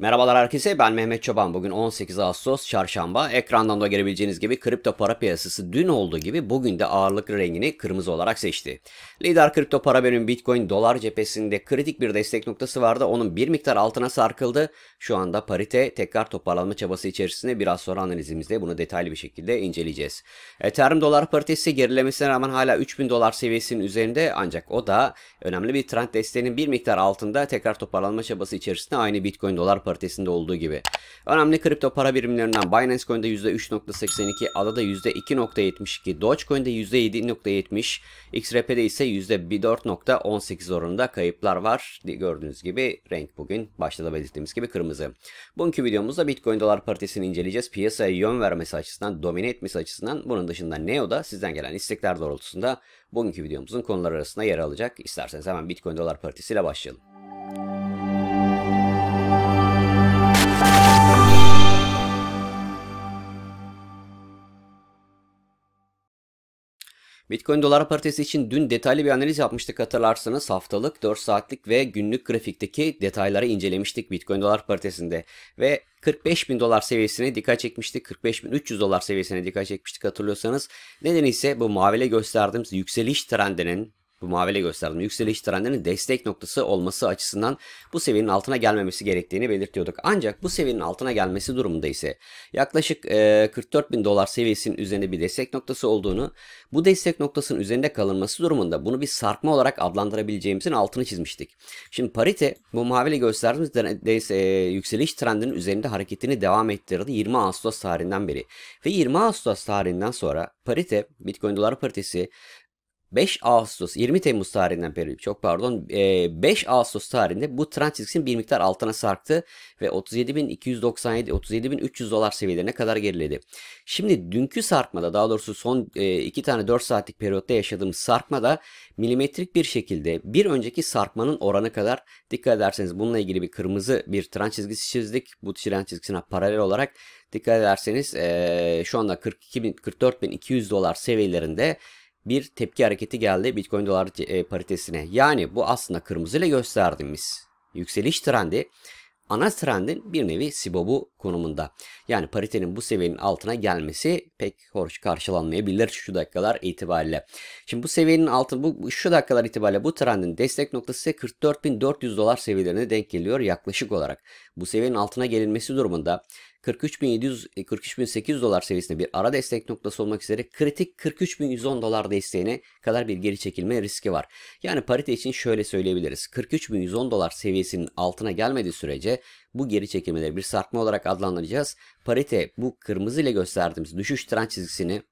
Merhabalar herkese ben Mehmet Çoban. Bugün 18 Ağustos çarşamba. Ekrandan da görebileceğiniz gibi kripto para piyasası dün olduğu gibi bugün de ağırlık rengini kırmızı olarak seçti. Lider kripto para benim Bitcoin dolar cephesinde kritik bir destek noktası vardı. Onun bir miktar altına sarkıldı. Şu anda parite tekrar toparlanma çabası içerisinde biraz sonra analizimizde bunu detaylı bir şekilde inceleyeceğiz. Ethereum dolar paritesi gerilemesine rağmen hala 3000 dolar seviyesinin üzerinde ancak o da önemli bir trend desteğinin bir miktar altında tekrar toparlanma çabası içerisinde aynı Bitcoin dolar paritesinde olduğu gibi. Önemli kripto para birimlerinden Binance Coin'de %3.82, ADA'da %2.72, Dogecoin'de %7.70, XRP'de ise %4.18 oranında kayıplar var. Gördüğünüz gibi renk bugün başta da belirttiğimiz gibi kırmızı. Bugünkü videomuzda Bitcoin dolar paritesini inceleyeceğiz. Piyasaya yön vermesi açısından, domine etmesi açısından bunun dışında Neo'da sizden gelen istekler doğrultusunda bugünkü videomuzun konuları arasında yer alacak. İsterseniz hemen Bitcoin dolar paritesiyle başlayalım. Bitcoin dolar paritesi için dün detaylı bir analiz yapmıştık hatırlarsanız haftalık, 4 saatlik ve günlük grafikteki detayları incelemiştik Bitcoin dolar paritesinde ve 45 bin dolar seviyesine dikkat çekmiştik. 45 bin 300 dolar seviyesine dikkat çekmiştik hatırlıyorsanız. Nedeni ise bu mavile gösterdiğimiz yükseliş trendinin bu maviyle gösterdim. Yükseliş trendinin destek noktası olması açısından bu seviyenin altına gelmemesi gerektiğini belirtiyorduk. Ancak bu seviyenin altına gelmesi durumunda ise yaklaşık e, 44 bin dolar seviyesinin üzerinde bir destek noktası olduğunu, bu destek noktasının üzerinde kalınması durumunda bunu bir sarkma olarak adlandırabileceğimizin altını çizmiştik. Şimdi parite bu maviyle gösterdiğimiz e, yükseliş trendinin üzerinde hareketini devam ettirdi 20 Ağustos tarihinden beri. Ve 20 Ağustos tarihinden sonra parite Bitcoin dolar paritesi 5 Ağustos 20 Temmuz tarihinden beri çok pardon 5 e, Ağustos tarihinde bu trend bir miktar altına sarktı ve 37.297 37.300 dolar seviyelerine kadar geriledi. Şimdi dünkü sarkmada daha doğrusu son 2 e, tane 4 saatlik periyotta yaşadığımız sarkmada milimetrik bir şekilde bir önceki sarkmanın oranı kadar dikkat ederseniz bununla ilgili bir kırmızı bir trend çizgisi çizdik. Bu trend çizgisine paralel olarak dikkat ederseniz e, şu anda 42.000 44.200 dolar seviyelerinde bir tepki hareketi geldi Bitcoin dolar e, paritesine. Yani bu aslında kırmızıyla gösterdiğimiz yükseliş trendi ana trendin bir nevi sibobu konumunda. Yani paritenin bu seviyenin altına gelmesi pek hoş karşılanmayabilir şu dakikalar itibariyle. Şimdi bu seviyenin altı bu şu dakikalar itibariyle bu trendin destek noktası 44.400 dolar seviyelerine denk geliyor yaklaşık olarak. Bu seviyenin altına gelinmesi durumunda 43.700 43.800 e, dolar seviyesinde bir ara destek noktası olmak üzere kritik 43.110 dolar desteğine kadar bir geri çekilme riski var. Yani parite için şöyle söyleyebiliriz. 43.110 dolar seviyesinin altına gelmediği sürece bu geri çekilmeleri bir sarkma olarak adlandıracağız. Parite bu kırmızı ile gösterdiğimiz düşüş trend çizgisini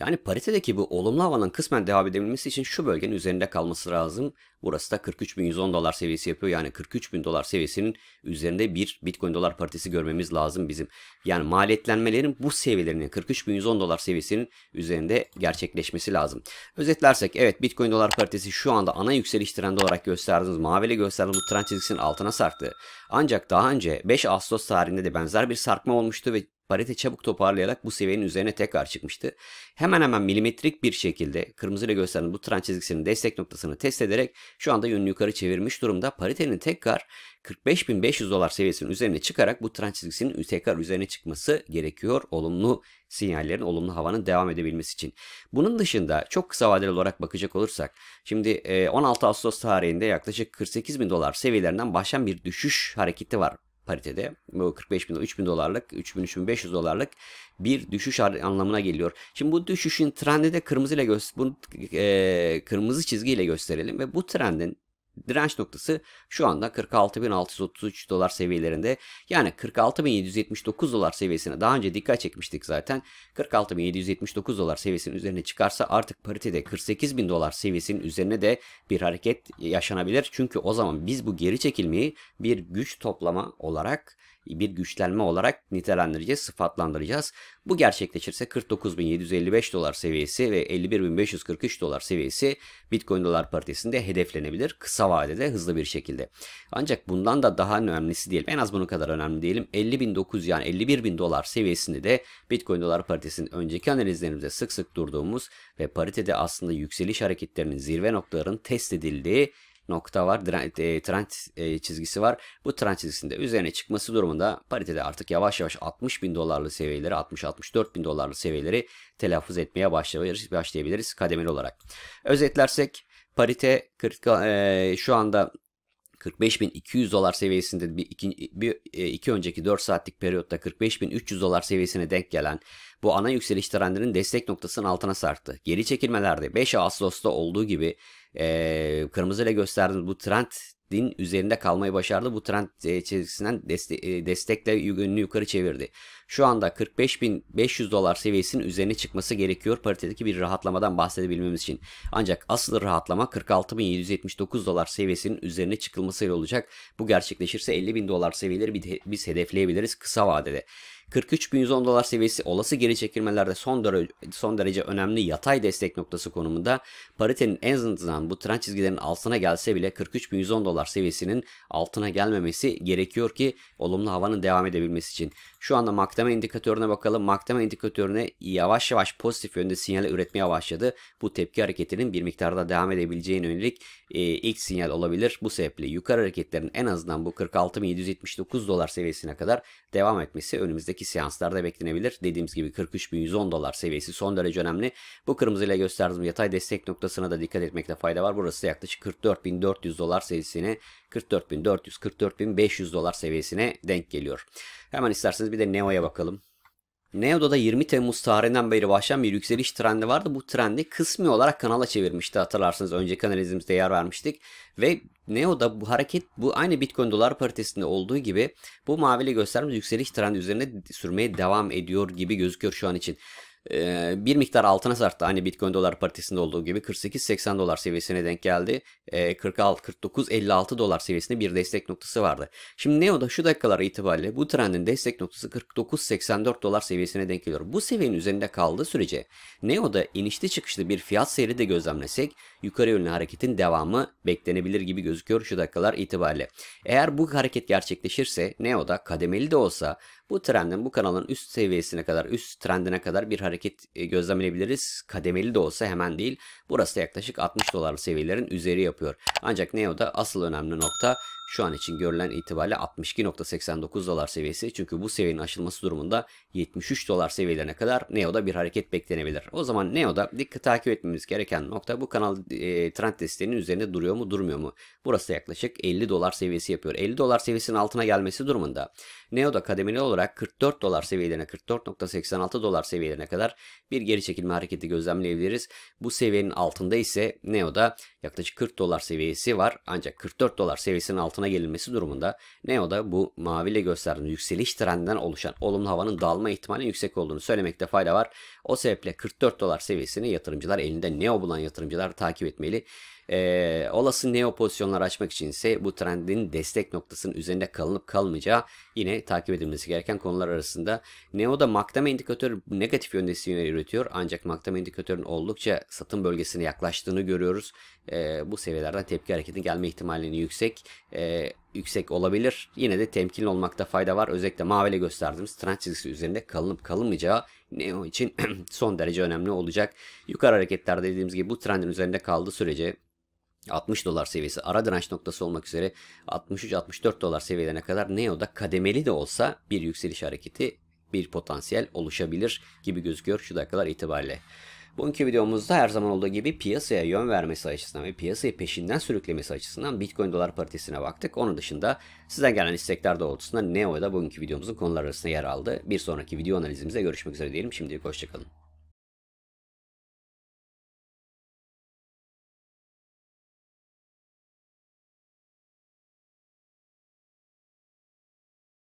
yani paritedeki bu olumlu havanın kısmen devam edebilmesi için şu bölgenin üzerinde kalması lazım. Burası da 43.110 dolar seviyesi yapıyor. Yani 43.000 dolar seviyesinin üzerinde bir Bitcoin dolar paritesi görmemiz lazım bizim. Yani maliyetlenmelerin bu seviyelerinin 43.110 dolar seviyesinin üzerinde gerçekleşmesi lazım. Özetlersek evet Bitcoin dolar paritesi şu anda ana yükseliş trendi olarak gösterdiğimiz maviyle gösterdiğimiz trend çizgisinin altına sarktı. Ancak daha önce 5 Ağustos tarihinde de benzer bir sarkma olmuştu ve parite çabuk toparlayarak bu seviyenin üzerine tekrar çıkmıştı. Hemen hemen milimetrik bir şekilde kırmızıyla gösterilen bu trend çizgisinin destek noktasını test ederek şu anda yönünü yukarı çevirmiş durumda. Paritenin tekrar 45.500 dolar seviyesinin üzerine çıkarak bu trend çizgisinin tekrar üzerine çıkması gerekiyor. Olumlu sinyallerin, olumlu havanın devam edebilmesi için. Bunun dışında çok kısa vadeli olarak bakacak olursak şimdi 16 Ağustos tarihinde yaklaşık 48.000 dolar seviyelerinden başlayan bir düşüş hareketi var paritede bu 45 bin 3 bin dolarlık 3 bin 3 500 dolarlık bir düşüş anlamına geliyor. Şimdi bu düşüşün trendi de kırmızı ile göster, bunu e, kırmızı çizgiyle gösterelim ve bu trendin Direnç noktası şu anda 46.633 dolar seviyelerinde yani 46.779 dolar seviyesine daha önce dikkat çekmiştik zaten. 46.779 dolar seviyesinin üzerine çıkarsa artık paritede 48.000 dolar seviyesinin üzerine de bir hareket yaşanabilir. Çünkü o zaman biz bu geri çekilmeyi bir güç toplama olarak bir güçlenme olarak nitelendireceğiz, sıfatlandıracağız. Bu gerçekleşirse 49.755 dolar seviyesi ve 51.543 dolar seviyesi Bitcoin dolar paritesinde hedeflenebilir kısa vadede hızlı bir şekilde. Ancak bundan da daha önemlisi diyelim en az bunu kadar önemli diyelim 50.900 yani 51.000 dolar seviyesinde de Bitcoin dolar paritesinin önceki analizlerimizde sık sık durduğumuz ve paritede aslında yükseliş hareketlerinin zirve noktalarının test edildiği nokta var. E, trend e, çizgisi var. Bu trend çizgisinde üzerine çıkması durumunda paritede artık yavaş yavaş 60 bin dolarlı seviyeleri 60-64 bin dolarlı seviyeleri telaffuz etmeye başlayabiliriz kademeli olarak. Özetlersek parite 40, e, şu anda 45.200 dolar seviyesinde bir iki, bir, e, iki önceki 4 saatlik periyotta 45.300 dolar seviyesine denk gelen bu ana yükseliş trendinin destek noktasının altına sarktı. Geri çekilmelerde 5 Ağustos'ta olduğu gibi e, kırmızı ile gösterdiğimiz bu trend din üzerinde kalmayı başardı. Bu trend e, çizgisinden deste e, destekle yönünü yukarı çevirdi. Şu anda 45.500 dolar seviyesinin üzerine çıkması gerekiyor paritedeki bir rahatlamadan bahsedebilmemiz için. Ancak asıl rahatlama 46.779 dolar seviyesinin üzerine çıkılmasıyla olacak. Bu gerçekleşirse 50.000 dolar seviyeleri biz hedefleyebiliriz kısa vadede. 43.110 dolar seviyesi olası geri çekilmelerde son derece, son derece önemli yatay destek noktası konumunda paritenin en azından bu trend çizgilerinin altına gelse bile 43.110 dolar seviyesinin altına gelmemesi gerekiyor ki olumlu havanın devam edebilmesi için. Şu anda MACD'me indikatörüne bakalım. MACD'me indikatörüne yavaş yavaş pozitif yönde sinyal üretmeye başladı. Bu tepki hareketinin bir miktarda devam edebileceğine yönelik e, ilk sinyal olabilir. Bu sebeple yukarı hareketlerin en azından bu 46.779 dolar seviyesine kadar devam etmesi önümüzdeki önümüzdeki seanslarda beklenebilir. Dediğimiz gibi 43.110 dolar seviyesi son derece önemli. Bu kırmızıyla gösterdiğim yatay destek noktasına da dikkat etmekte fayda var. Burası da yaklaşık 44.400 dolar seviyesine 44.400-44.500 dolar seviyesine denk geliyor. Hemen isterseniz bir de Neo'ya bakalım. Neo'da 20 Temmuz tarihinden beri başlayan bir yükseliş trendi vardı. Bu trendi kısmi olarak kanala çevirmişti hatırlarsınız. önce analizimizde yer vermiştik. Ve Neo'da bu hareket bu aynı Bitcoin dolar paritesinde olduğu gibi bu maviyle gösterimiz yükseliş trendi üzerine sürmeye devam ediyor gibi gözüküyor şu an için. Ee, bir miktar altına sarktı. Hani Bitcoin dolar paritesinde olduğu gibi 48-80 dolar seviyesine denk geldi. 46-49-56 ee, dolar seviyesinde bir destek noktası vardı. Şimdi Neo'da şu dakikalar itibariyle bu trendin destek noktası 49-84 dolar seviyesine denk geliyor. Bu seviyenin üzerinde kaldığı sürece Neo'da inişli çıkışlı bir fiyat seyri de gözlemlesek yukarı yönlü hareketin devamı beklenebilir gibi gözüküyor şu dakikalar itibariyle. Eğer bu hareket gerçekleşirse Neo'da kademeli de olsa bu trendin bu kanalın üst seviyesine kadar üst trendine kadar bir hareket e, gözlemleyebiliriz. Kademeli de olsa hemen değil. Burası da yaklaşık 60 dolar seviyelerin üzeri yapıyor. Ancak Neo'da asıl önemli nokta şu an için görülen itibariyle 62.89 dolar seviyesi. Çünkü bu seviyenin aşılması durumunda 73 dolar seviyelerine kadar Neo'da bir hareket beklenebilir. O zaman Neo'da dikkat takip etmemiz gereken nokta bu kanal e, trend desteğinin üzerinde duruyor mu durmuyor mu? Burası yaklaşık 50 dolar seviyesi yapıyor. 50 dolar seviyesinin altına gelmesi durumunda Neo'da kademeli olarak 44 dolar seviyelerine 44.86 dolar seviyelerine kadar bir geri çekilme hareketi gözlemleyebiliriz. Bu seviyenin altında ise Neo'da yaklaşık 40 dolar seviyesi var. Ancak 44 dolar seviyesinin altına gelinmesi durumunda Neo'da bu maviyle gösterdiğimiz yükseliş trendinden oluşan olumlu havanın dağılma ihtimali yüksek olduğunu söylemekte fayda var. O sebeple 44 dolar seviyesini yatırımcılar elinde Neo bulan yatırımcılar takip etmeli. Ee, olası Neo pozisyonlar açmak için ise bu trendin destek noktasının üzerinde kalınıp kalmayacağı yine takip edilmesi gereken konular arasında. Neo'da maktama indikatör negatif yönde sinyal üretiyor ancak maktama indikatörün oldukça satın bölgesine yaklaştığını görüyoruz. E, bu seviyelerden tepki hareketinin gelme ihtimalini yüksek e, yüksek olabilir. Yine de temkinli olmakta fayda var. Özellikle maviyle gösterdiğimiz trend çizgisi üzerinde kalınıp kalınmayacağı Neo için son derece önemli olacak. Yukarı hareketlerde dediğimiz gibi bu trendin üzerinde kaldığı sürece 60 dolar seviyesi ara direnç noktası olmak üzere 63-64 dolar seviyelerine kadar Neo'da kademeli de olsa bir yükseliş hareketi bir potansiyel oluşabilir gibi gözüküyor şu dakikalar itibariyle. Bugünkü videomuzda her zaman olduğu gibi piyasaya yön vermesi açısından ve piyasayı peşinden sürüklemesi açısından Bitcoin dolar paritesine baktık. Onun dışında sizden gelen istekler doğrultusunda Neo'da bugünkü videomuzun konular arasında yer aldı. Bir sonraki video analizimizde görüşmek üzere diyelim. Şimdilik hoşçakalın.